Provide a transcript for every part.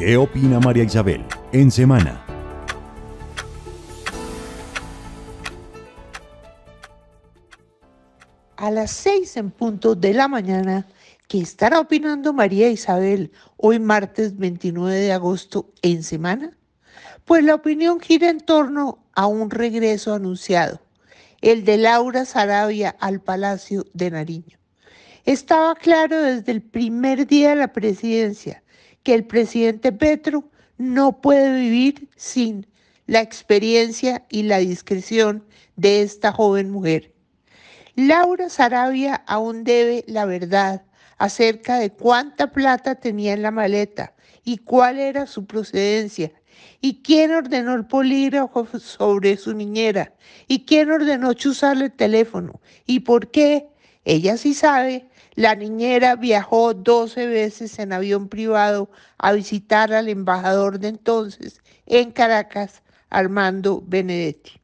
¿Qué opina María Isabel en semana? A las seis en punto de la mañana, ¿qué estará opinando María Isabel hoy martes 29 de agosto en semana? Pues la opinión gira en torno a un regreso anunciado, el de Laura Sarabia al Palacio de Nariño. Estaba claro desde el primer día de la presidencia que el presidente Petro no puede vivir sin la experiencia y la discreción de esta joven mujer. Laura Sarabia aún debe la verdad acerca de cuánta plata tenía en la maleta y cuál era su procedencia, y quién ordenó el polígrafo sobre su niñera, y quién ordenó chuzarle el teléfono, y por qué, ella sí sabe, la niñera viajó 12 veces en avión privado a visitar al embajador de entonces en Caracas, Armando Benedetti.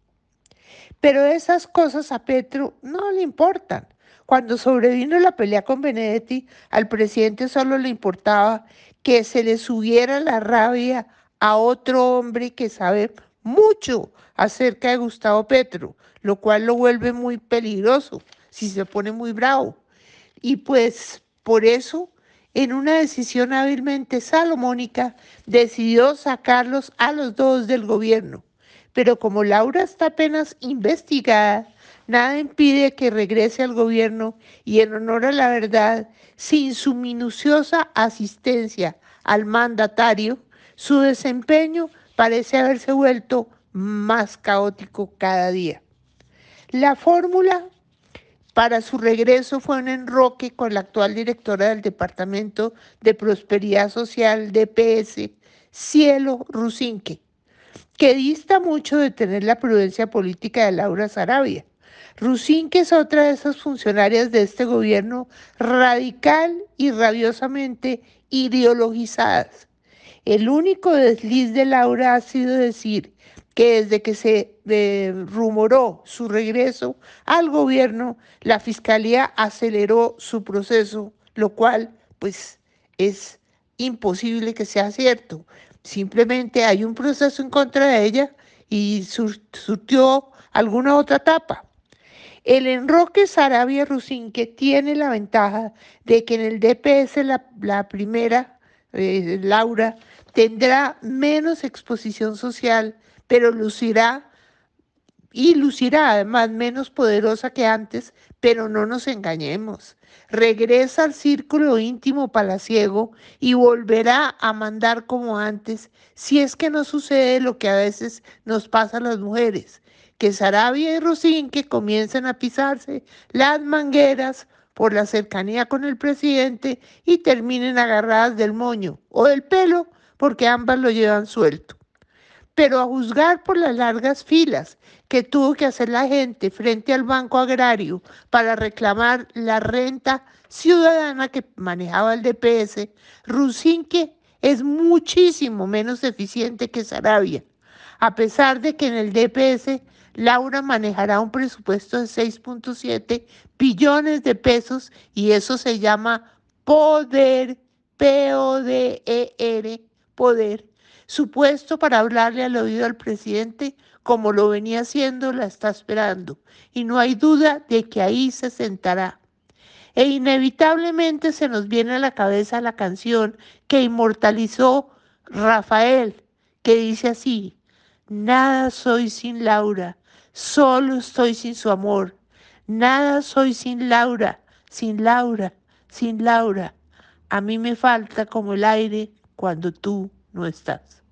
Pero esas cosas a Petro no le importan. Cuando sobrevino la pelea con Benedetti, al presidente solo le importaba que se le subiera la rabia a otro hombre que sabe mucho acerca de Gustavo Petro, lo cual lo vuelve muy peligroso si se pone muy bravo. Y pues por eso, en una decisión hábilmente salomónica, decidió sacarlos a los dos del gobierno. Pero como Laura está apenas investigada, nada impide que regrese al gobierno y en honor a la verdad, sin su minuciosa asistencia al mandatario, su desempeño parece haberse vuelto más caótico cada día. La fórmula para su regreso fue un enroque con la actual directora del Departamento de Prosperidad Social, DPS, Cielo Rusinque, que dista mucho de tener la prudencia política de Laura Sarabia. Rusinque es otra de esas funcionarias de este gobierno radical y rabiosamente ideologizadas. El único desliz de Laura ha sido decir que desde que se rumoró su regreso al gobierno, la Fiscalía aceleró su proceso, lo cual pues es imposible que sea cierto. Simplemente hay un proceso en contra de ella y surtió alguna otra etapa. El enroque Sarabia Rusin, que tiene la ventaja de que en el DPS la primera eh, Laura, tendrá menos exposición social, pero lucirá y lucirá además menos poderosa que antes, pero no nos engañemos. Regresa al círculo íntimo palaciego y volverá a mandar como antes, si es que no sucede lo que a veces nos pasa a las mujeres, que Sarabia y Rosín que comienzan a pisarse las mangueras por la cercanía con el presidente y terminen agarradas del moño o del pelo porque ambas lo llevan suelto. Pero a juzgar por las largas filas que tuvo que hacer la gente frente al Banco Agrario para reclamar la renta ciudadana que manejaba el DPS, Rusinque es muchísimo menos eficiente que Sarabia, a pesar de que en el DPS Laura manejará un presupuesto de 6.7 billones de pesos y eso se llama poder, e P-O-D-E-R, poder, supuesto para hablarle al oído al presidente como lo venía haciendo, la está esperando y no hay duda de que ahí se sentará. E inevitablemente se nos viene a la cabeza la canción que inmortalizó Rafael, que dice así, Nada soy sin Laura, Solo estoy sin su amor. Nada soy sin Laura, sin Laura, sin Laura. A mí me falta como el aire cuando tú no estás.